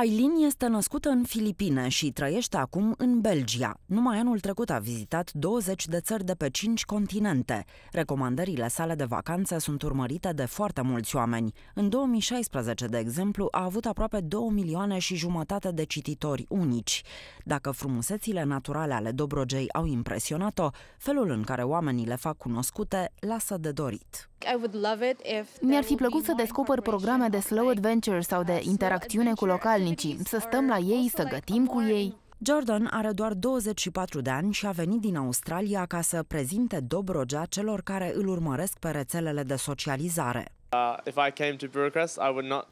Aileen este născută în Filipine și trăiește acum în Belgia. Numai anul trecut a vizitat 20 de țări de pe 5 continente. Recomandările sale de vacanță sunt urmărite de foarte mulți oameni. În 2016, de exemplu, a avut aproape 2 milioane și jumătate de cititori unici. Dacă frumusețile naturale ale Dobrogei au impresionat-o, felul în care oamenii le fac cunoscute lasă de dorit. Mi-ar fi plăcut să descoper programe de slow adventure sau de interacțiune cu localni puternicii, să stăm la ei, să gătim cu ei. Jordan are doar 24 de ani și a venit din Australia ca să prezinte Dobrogea celor care îl urmăresc pe rețelele de socializare. Uh,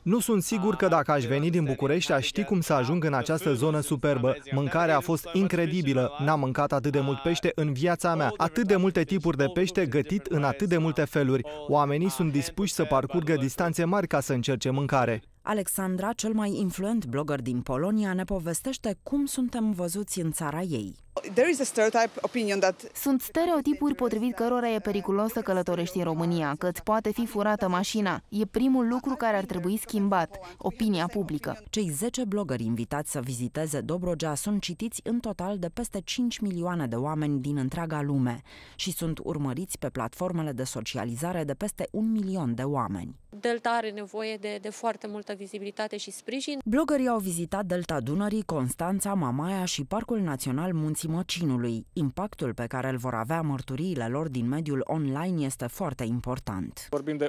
nu sunt sigur că dacă aș veni din București, aș ști cum să ajung în această zonă superbă. Mâncarea a fost incredibilă. N-am mâncat atât de mult pește în viața mea. Atât de multe tipuri de pește gătit în atât de multe feluri. Oamenii sunt dispuși să parcurgă distanțe mari ca să încerce mâncare. Alexandra, cel mai influent blogger din Polonia, ne povestește cum suntem văzuți în țara ei there is a stereotype opinion that... Sunt stereotipuri potrivit cărora e periculos să călătorești în România, că îți poate fi furată mașina. E primul lucru care ar trebui schimbat, opinia publică. Cei 10 blogări invitați să viziteze Dobrogea sunt citiți în total de peste 5 milioane de oameni din întreaga lume și sunt urmăriți pe platformele de socializare de peste un milion de oameni. Delta are nevoie de, de foarte multă vizibilitate și sprijin. Blogării au vizitat Delta Dunării, Constanța, Mamaia și Parcul Național Munții mocinului. Impactul pe care îl vor avea mărturiile lor din mediul online este foarte important. Vorbim de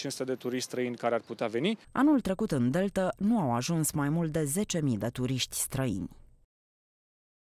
1000-2500 de turiști străini care ar putea veni. Anul trecut în Delta nu au ajuns mai mult de 10.000 de turiști străini.